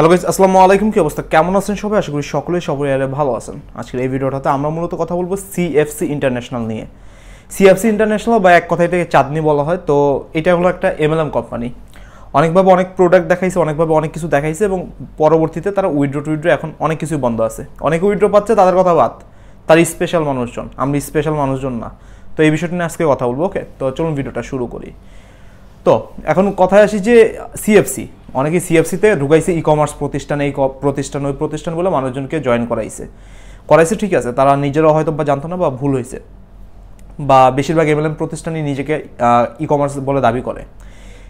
hello guys আসসালামু আলাইকুম কি অবস্থা কেমন আছেন সবাই আশা করি সকলেই সবাই আরে ভালো আছেন আজকের এই ভিডিওটাতে আমরা মূলত কথা বলবো সিএফসি ইন্টারন্যাশনাল নিয়ে সিএফসি ইন্টারন্যাশনাল বা এক কথা এটাকে চাঁদনি বলা হয় তো এটা হলো একটা এমএলএম কোম্পানি অনেকভাবে অনেক প্রোডাক্ট দেখাইছে অনেকভাবে অনেক কিছু দেখাইছে এবং পরবর্তীতে তারা উইড্রো টুইড্রো এখন অনেক কিছু বন্ধ আছে অনেকে উইড্রো পাচ্ছে তাদের কথা বাদ তার স্পেশাল মানুষজন আমরা স্পেশাল মানুষজন না তো এই বিষয়টা নিয়ে আজকে কথা বলবো ওকে তো চলুন ভিডিওটা শুরু করি তো এখন কথায় আসি যে সিএফসি অনেকে সিএফসিতে ঢুকাইছে ই কমার্স প্রতিষ্ঠান এই প্রতিষ্ঠান ওই প্রতিষ্ঠান বলে মানুষজনকে জয়েন করাইছে করাইছে ঠিক আছে তারা নিজেরা হয়তো বা জানতো না বা ভুল হয়েছে বা বেশিরভাগ এমএলএম প্রতিষ্ঠানই নিজেকে ই কমার্স বলে দাবি করে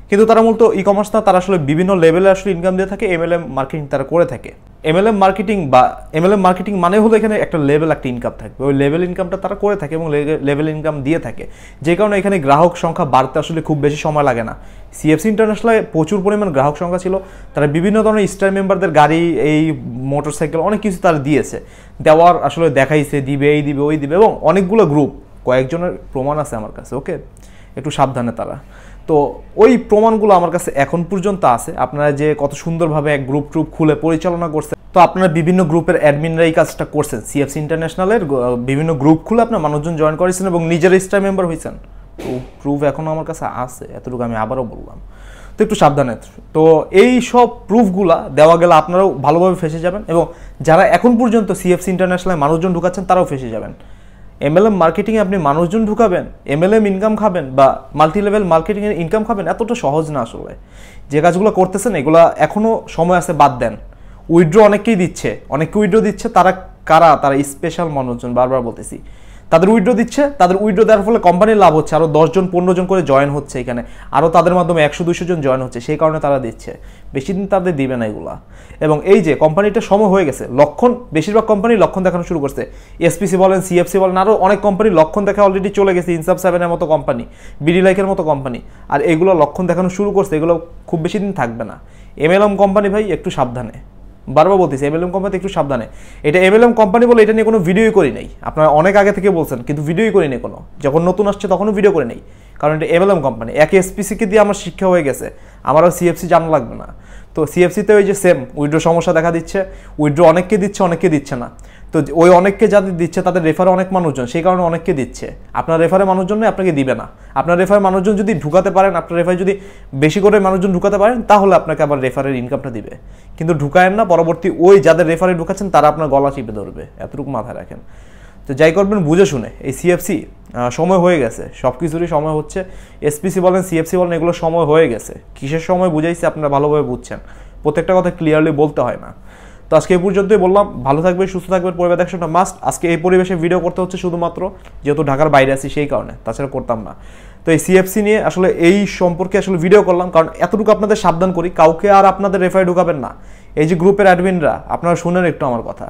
কিন্তু তারা মূলত ই কমার্স না তারা আসলে বিভিন্ন লেভেলে আসলে ইনকাম দিয়ে থাকে এমএলএম মার্কেটিং তারা করে থাকে এমএলএম মার্কেটিং বা এমএলএম মার্কেটিং মানে হলো এখানে একটা লেভেল একটা ইনকাম থাকবে ওই লেভেল ইনকামটা তারা করে থাকে এবং লেভেল ইনকাম দিয়ে থাকে যে কারণে এখানে গ্রাহক সংখ্যা বাড়তে আসলে খুব বেশি সময় লাগে না সিএফসি ইন্টারন্যাশনালে প্রচুর পরিমাণ গ্রাহক সংখ্যা ছিল তারা বিভিন্ন ধরনের স্টার মেম্বারদের গাড়ি এই মোটরসাইকেল অনেক কিছু তারা দিয়েছে দেওয়ার আসলে দেখাইছে দিবে এই দিবে ওই দিবে এবং অনেকগুলো গ্রুপ কয়েকজনের প্রমাণ আছে আমার কাছে ওকে একটু সাবধানে তারা তো ওই প্রমাণগুলো আমার কাছে এখন পর্যন্ত আছে আপনারা যে কত সুন্দরভাবে এক গ্রুপ ট্রুপ খুলে পরিচালনা করছে তো আপনারা বিভিন্ন গ্রুপের অ্যাডমিনরা এই কাজটা করছেন সিএফসি ইন্টারন্যাশনালের বিভিন্ন গ্রুপ খুলে আপনার মানুষজন জয়েন করেছেন এবং নিজের স্টার মেম্বার হয়েছেন তো প্রুফ এখনও আমার কাছে আছে এতটুকু আমি আবারও বললাম তো একটু সাবধানে তো এই সব প্রুফগুলা দেওয়া গেলে আপনারাও ভালোভাবে ফেসে যাবেন এবং যারা এখন পর্যন্ত সিএফসি ইন্টারন্যাশনালে মানুষজন ঢুকাচ্ছেন তারাও ফেসে যাবেন এমএলএম মার্কেটিংয়ে আপনি মানুষজন ঢুকাবেন এমএলএম ইনকাম খাবেন বা মাল্টি লেভেল মার্কেটিংয়ের ইনকাম খাবেন এতটা সহজ না আসলে যে কাজগুলো করতেছেন এগুলা এখনও সময় আছে বাদ দেন উইড্রো অনেকেই দিচ্ছে অনেককে উইড্রো দিচ্ছে তারা কারা তারা স্পেশাল মানুষজন বারবার বলতেছি তাদের উইড্রো দিচ্ছে তাদের উইড্রো দেওয়ার ফলে কোম্পানির লাভ হচ্ছে আরও দশজন পনেরো জন করে জয়েন হচ্ছে এখানে আরও তাদের মাধ্যমে একশো দুশো জন জয়েন হচ্ছে সেই কারণে তারা দিচ্ছে বেশি দিন তাদের দিবে না এগুলা এবং এই যে কোম্পানিটা সময় হয়ে গেছে লক্ষণ বেশিরভাগ কোম্পানি লক্ষণ দেখানো শুরু করছে এসপিসি বলেন সিএফসি বলেন আরও অনেক কোম্পানি লক্ষণ দেখা অলরেডি চলে গেছে ইনসাফ সেভেনের মতো কোম্পানি বিডি লাইকের মতো কোম্পানি আর এগুলো লক্ষণ দেখানো শুরু করছে এগুলো খুব বেশি দিন থাকবে না এমএলএম কোম্পানি ভাই একটু সাবধানে বারবার বলতেছি এমএলএম কোম্পানি একটু সাবধানে এটা এমএলএম কোম্পানি বলে এটা নিয়ে কোনো ভিডিওই করি নাই আপনারা অনেক আগে থেকে বলছেন কিন্তু ভিডিওই করি নাই কোনো যখন নতুন আসছে তখনও ভিডিও করে নেই কারণ এটা এমএলএম কোম্পানি একে এসপিসিকে দিয়ে আমার শিক্ষা হয়ে গেছে আমার সিএফসি জানা লাগবে না তো সিএফসিতে ওই যে সেম উইড্রো সমস্যা দেখা দিচ্ছে উইড্রো অনেককে দিচ্ছে অনেককে দিচ্ছে না তো ওই অনেককে যাদের দিচ্ছে তাদের রেফারে অনেক মানুষজন সেই কারণে অনেককে দিচ্ছে আপনার রেফারে মানুষজনই আপনাকে দিবে না আপনার রেফারে মানুষজন যদি ঢুকাতে পারেন আপনার রেফারে যদি বেশি করে মানুষজন ঢুকাতে পারেন তাহলে আপনাকে আবার রেফারের ইনকামটা দিবে কিন্তু ঢুকায়েন না পরবর্তী ওই যাদের রেফারে ঢুকাচ্ছেন তারা আপনার গলা চিপে ধরবে এতটুকু মাথায় রাখেন তো যাই করবেন বুঝে শুনে এই সিএফসি সময় হয়ে গেছে সব কিছুরই সময় হচ্ছে এসপিসি বলেন সিএফসি বলেন এগুলো সময় হয়ে গেছে কিসের সময় বুঝাইছে আপনারা ভালোভাবে বুঝছেন প্রত্যেকটা কথা ক্লিয়ারলি বলতে হয় না তো আজকে এই পর্যন্তই বললাম ভালো থাকবে সুস্থ থাকবে পরিবার একটা মাস্ট আজকে এই পরিবেশে ভিডিও করতে হচ্ছে শুধুমাত্র যেহেতু ঢাকার বাইরে আছি সেই কারণে তাছাড়া করতাম না তো এই সিএফসি নিয়ে আসলে এই সম্পর্কে আসলে ভিডিও করলাম কারণ এতটুকু আপনাদের সাবধান করি কাউকে আর আপনাদের রেফারে ঢুকাবেন না এই যে গ্রুপের অ্যাডমিনরা আপনারা শুনেন একটু আমার কথা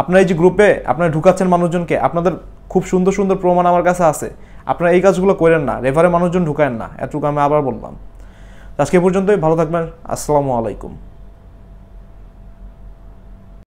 আপনারা এই যে গ্রুপে আপনারা ঢুকাচ্ছেন মানুষজনকে আপনাদের খুব সুন্দর সুন্দর প্রমাণ আমার কাছে আছে আপনারা এই কাজগুলো করেন না রেফারে মানুষজন ঢুকায়েন না এতটুকু আমি আবার বললাম আজকে পর্যন্তই ভালো থাকবেন আসসালামু আলাইকুম